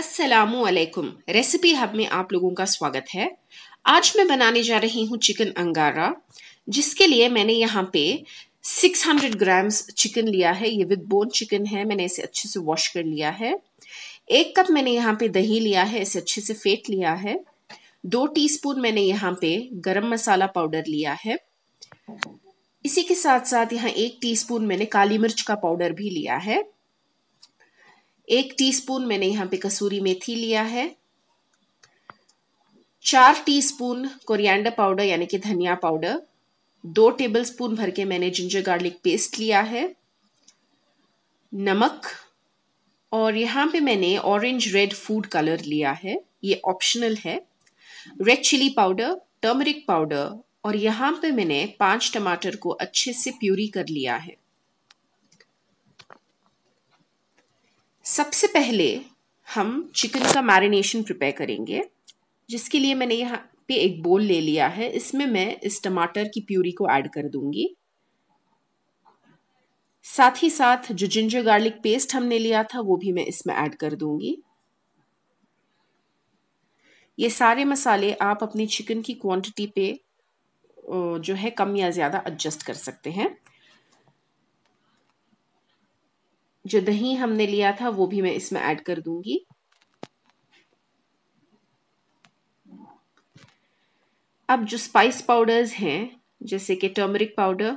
असलकुम recipe hub में आप लोगों का स्वागत है आज मैं बनाने जा रही हूँ चिकन अंगारा जिसके लिए मैंने यहाँ पे 600 ग्राम्स चिकन लिया है ये विद बोन चिकन है मैंने इसे अच्छे से वॉश कर लिया है एक कप मैंने यहाँ पे दही लिया है इसे अच्छे से फेंट लिया है दो टीस्पून मैंने यहाँ पे गरम मसाला पाउडर लिया है इसी के साथ साथ यहाँ एक टीस्पून मैंने काली मिर्च का पाउडर भी लिया है एक टीस्पून मैंने यहाँ पे कसूरी मेथी लिया है चार टीस्पून कोरिएंडर पाउडर यानी कि धनिया पाउडर दो टेबलस्पून भर के मैंने जिंजर गार्लिक पेस्ट लिया है नमक और यहाँ पे मैंने ऑरेंज रेड फूड कलर लिया है ये ऑप्शनल है red chilli powder turmeric powder और यहाँ पे मैंने पांच टमाटर को अच्छे से प्यूरी कर लिया है सबसे पहले हम चिकन का मैरिनेशन प्रिपेयर करेंगे जिसके लिए मैंने यहाँ पे एक बोल ले लिया है इसमें मैं इस टमाटर की प्यूरी को ऐड कर दूंगी साथ ही साथ जो जिंजर गार्लिक पेस्ट हमने लिया था वो भी मैं इसमें ऐड कर दूंगी ये सारे मसाले आप अपने चिकन की क्वांटिटी पे जो है कम या ज़्यादा एडजस्ट कर सकते हैं जो दही हमने लिया था वो भी मैं इसमें ऐड कर दूंगी अब जो स्पाइस पाउडर्स हैं जैसे कि टर्मरिक पाउडर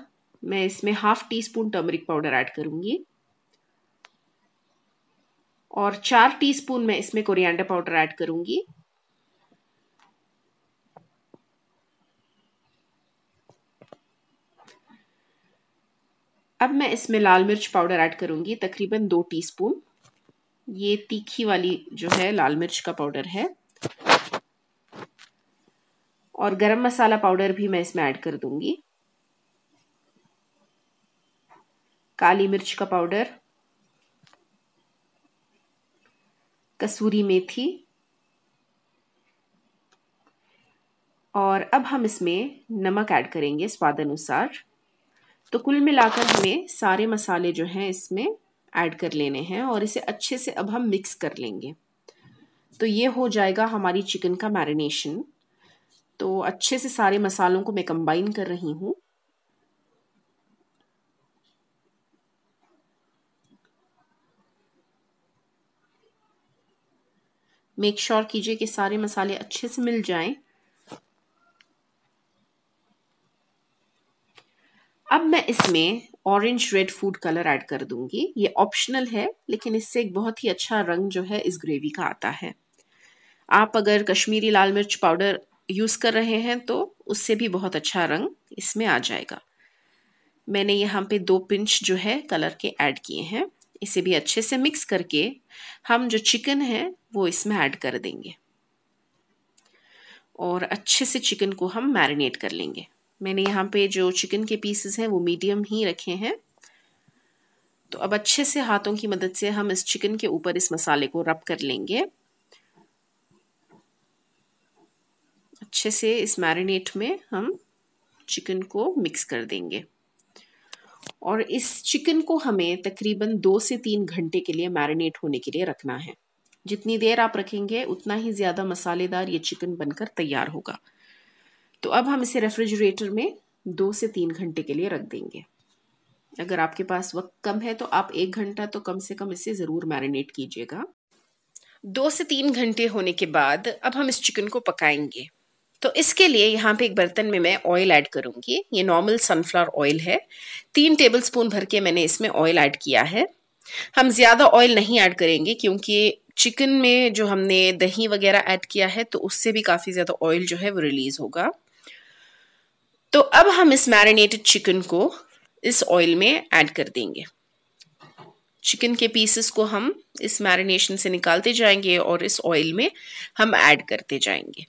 मैं इसमें half teaspoon turmeric powder add करूंगी और चार टीस्पून मैं इसमें कोरिएंडर पाउडर ऐड करूंगी अब मैं इसमें लाल मिर्च पाउडर ऐड करूँगी तकरीबन दो टीस्पून ये तीखी वाली जो है लाल मिर्च का पाउडर है और गरम मसाला पाउडर भी मैं इसमें ऐड कर दूंगी काली मिर्च का पाउडर कसूरी मेथी और अब हम इसमें नमक ऐड करेंगे स्वाद अनुसार तो कुल मिलाकर हमें सारे मसाले जो हैं इसमें ऐड कर लेने हैं और इसे अच्छे से अब हम मिक्स कर लेंगे तो ये हो जाएगा हमारी चिकन का मैरिनेशन तो अच्छे से सारे मसालों को मैं कंबाइन कर रही हूँ मेक श्योर sure कीजिए कि सारे मसाले अच्छे से मिल जाएं अब मैं इसमें orange red food colour add कर दूंगी ये ऑप्शनल है लेकिन इससे एक बहुत ही अच्छा रंग जो है इस ग्रेवी का आता है आप अगर कश्मीरी लाल मिर्च पाउडर यूज़ कर रहे हैं तो उससे भी बहुत अच्छा रंग इसमें आ जाएगा मैंने यहाँ पे दो पिंच जो है कलर के ऐड किए हैं इसे भी अच्छे से मिक्स करके हम जो चिकन है वो इसमें ऐड कर देंगे और अच्छे से चिकन को हम मैरिनेट कर लेंगे मैंने यहाँ पे जो चिकन के पीसेस हैं वो मीडियम ही रखे हैं तो अब अच्छे से हाथों की मदद से हम इस चिकन के ऊपर इस मसाले को रब कर लेंगे अच्छे से इस मैरिनेट में हम चिकन को मिक्स कर देंगे और इस चिकन को हमें तकरीबन दो से तीन घंटे के लिए मैरिनेट होने के लिए रखना है जितनी देर आप रखेंगे उतना ही ज़्यादा मसालेदार ये चिकन बनकर तैयार होगा तो अब हम इसे रेफ्रिजरेटर में दो से तीन घंटे के लिए रख देंगे अगर आपके पास वक्त कम है तो आप एक घंटा तो कम से कम इसे ज़रूर मैरिनेट कीजिएगा दो से तीन घंटे होने के बाद अब हम इस चिकन को पकाएंगे तो इसके लिए यहाँ पे एक बर्तन में मैं ऑयल ऐड करूँगी ये नॉर्मल सनफ्लावर ऑयल है तीन टेबल स्पून भर के मैंने इसमें ऑयल ऐड किया है हम ज़्यादा ऑयल नहीं ऐड करेंगे क्योंकि चिकन में जो हमने दही वगैरह ऐड किया है तो उससे भी काफ़ी ज़्यादा ऑयल जो है वो रिलीज़ होगा तो अब हम इस मैरिनेटेड चिकन को इस ऑयल में ऐड कर देंगे चिकन के पीसेस को हम इस मैरिनेशन से निकालते जाएंगे और इस ऑयल में हम ऐड करते जाएंगे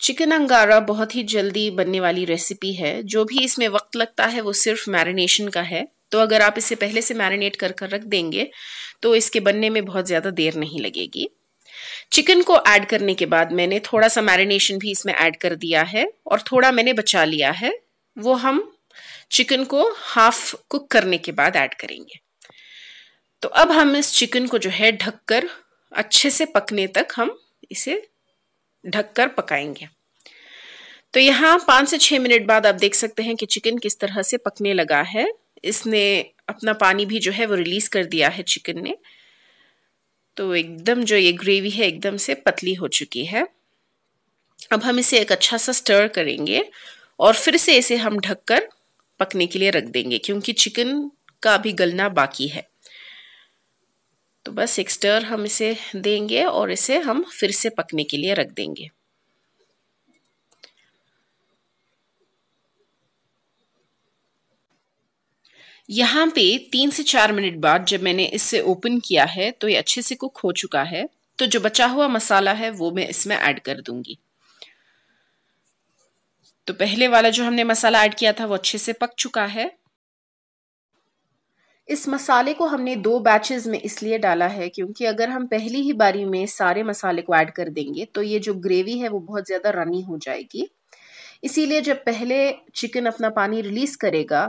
चिकन अंगारा बहुत ही जल्दी बनने वाली रेसिपी है जो भी इसमें वक्त लगता है वो सिर्फ मैरिनेशन का है तो अगर आप इसे पहले से मैरिनेट कर कर रख देंगे तो इसके बनने में बहुत ज़्यादा देर नहीं लगेगी चिकन को ऐड करने के बाद मैंने थोड़ा सा मैरिनेशन भी इसमें ऐड कर दिया है और थोड़ा मैंने बचा लिया है वो हम चिकन को हाफ कुक करने के बाद ऐड करेंगे तो अब हम इस चिकन को जो है ढककर अच्छे से पकने तक हम इसे ढककर पकाएंगे तो यहाँ पाँच से छः मिनट बाद आप देख सकते हैं कि चिकन किस तरह से पकने लगा है इसने अपना पानी भी जो है वो रिलीज़ कर दिया है चिकन ने तो एकदम जो ये ग्रेवी है एकदम से पतली हो चुकी है अब हम इसे एक अच्छा सा स्टर करेंगे और फिर से इसे हम ढककर पकने के लिए रख देंगे क्योंकि चिकन का अभी गलना बाकी है तो बस एक स्टर हम इसे देंगे और इसे हम फिर से पकने के लिए रख देंगे यहाँ पे तीन से चार मिनट बाद जब मैंने इससे ओपन किया है तो ये अच्छे से कुक हो चुका है तो जो बचा हुआ मसाला है वो मैं इसमें ऐड कर दूंगी तो पहले वाला जो हमने मसाला ऐड किया था वो अच्छे से पक चुका है इस मसाले को हमने दो बैचेस में इसलिए डाला है क्योंकि अगर हम पहली ही बारी में सारे मसाले को ऐड कर देंगे तो ये जो ग्रेवी है वो बहुत ज़्यादा रनी हो जाएगी इसीलिए जब पहले चिकन अपना पानी रिलीज़ करेगा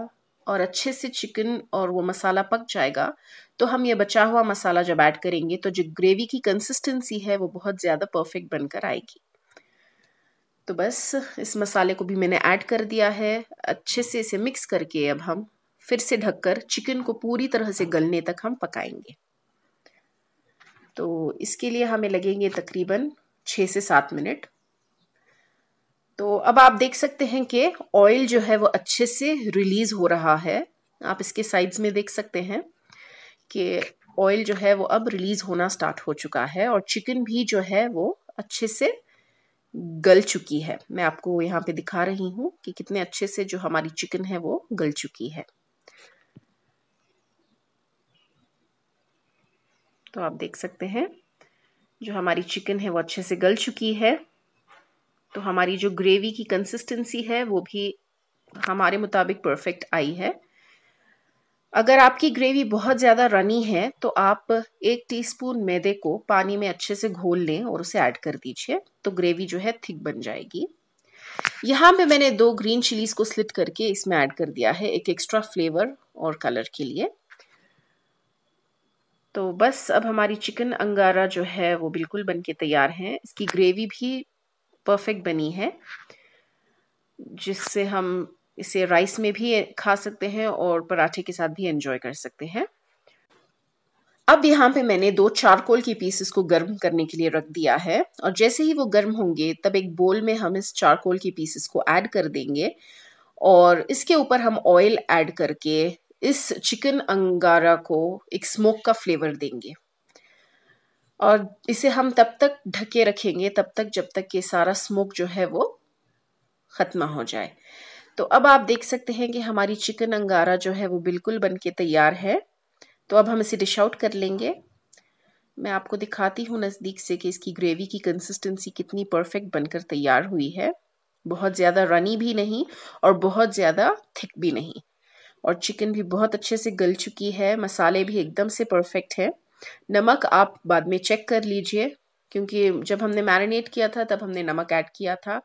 और अच्छे से चिकन और वो मसाला पक जाएगा तो हम ये बचा हुआ मसाला जब ऐड करेंगे तो जो ग्रेवी की कंसिस्टेंसी है वो बहुत ज़्यादा परफेक्ट बनकर आएगी तो बस इस मसाले को भी मैंने ऐड कर दिया है अच्छे से इसे मिक्स करके अब हम फिर से ढककर चिकन को पूरी तरह से गलने तक हम पकाएंगे तो इसके लिए हमें लगेंगे तकरीबन छः से सात मिनट तो अब आप देख सकते हैं कि ऑयल जो है वो अच्छे से रिलीज़ हो रहा है आप इसके साइड्स में देख सकते हैं कि ऑयल जो है वो अब रिलीज़ होना स्टार्ट हो चुका है और चिकन भी जो है वो अच्छे से गल चुकी है मैं आपको यहाँ पे दिखा रही हूँ कि कितने अच्छे से जो हमारी चिकन है वो गल चुकी है तो आप देख सकते हैं जो हमारी चिकन है वो अच्छे से गल चुकी है तो हमारी जो ग्रेवी की कंसिस्टेंसी है वो भी हमारे मुताबिक परफेक्ट आई है अगर आपकी ग्रेवी बहुत ज़्यादा रनी है तो आप एक टीस्पून मैदे को पानी में अच्छे से घोल लें और उसे ऐड कर दीजिए तो ग्रेवी जो है थिक बन जाएगी यहाँ पे मैंने दो ग्रीन चिलीज़ को स्लिट करके इसमें ऐड कर दिया है एक एक्स्ट्रा फ्लेवर और कलर के लिए तो बस अब हमारी चिकन अंगारा जो है वो बिल्कुल बन के तैयार है इसकी ग्रेवी भी परफेक्ट बनी है जिससे हम इसे राइस में भी खा सकते हैं और पराठे के साथ भी एंजॉय कर सकते हैं अब यहाँ पे मैंने दो चारकोल के पीसेस को गर्म करने के लिए रख दिया है और जैसे ही वो गर्म होंगे तब एक बोल में हम इस चारकोल के पीसेस को ऐड कर देंगे और इसके ऊपर हम ऑयल ऐड करके इस चिकन अंगारा को एक स्मोक का फ्लेवर देंगे और इसे हम तब तक ढके रखेंगे तब तक जब तक ये सारा स्मोक जो है वो ख़त्म हो जाए तो अब आप देख सकते हैं कि हमारी चिकन अंगारा जो है वो बिल्कुल बन के तैयार है तो अब हम इसे डिश आउट कर लेंगे मैं आपको दिखाती हूँ नज़दीक से कि इसकी ग्रेवी की कंसिस्टेंसी कितनी परफेक्ट बनकर तैयार हुई है बहुत ज़्यादा रनी भी नहीं और बहुत ज़्यादा थिक भी नहीं और चिकन भी बहुत अच्छे से गल चुकी है मसाले भी एकदम से परफेक्ट हैं नमक आप बाद में चेक कर लीजिए क्योंकि जब हमने मैरिनेट किया था तब हमने नमक ऐड किया था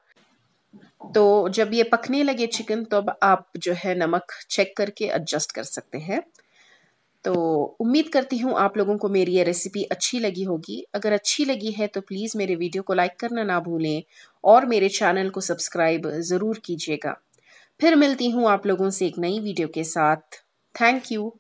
तो जब ये पकने लगे चिकन तो अब आप जो है नमक चेक करके एडजस्ट कर सकते हैं तो उम्मीद करती हूँ आप लोगों को मेरी ये रेसिपी अच्छी लगी होगी अगर अच्छी लगी है तो प्लीज़ मेरे वीडियो को लाइक करना ना भूलें और मेरे चैनल को सब्सक्राइब ज़रूर कीजिएगा फिर मिलती हूँ आप लोगों से एक नई वीडियो के साथ थैंक यू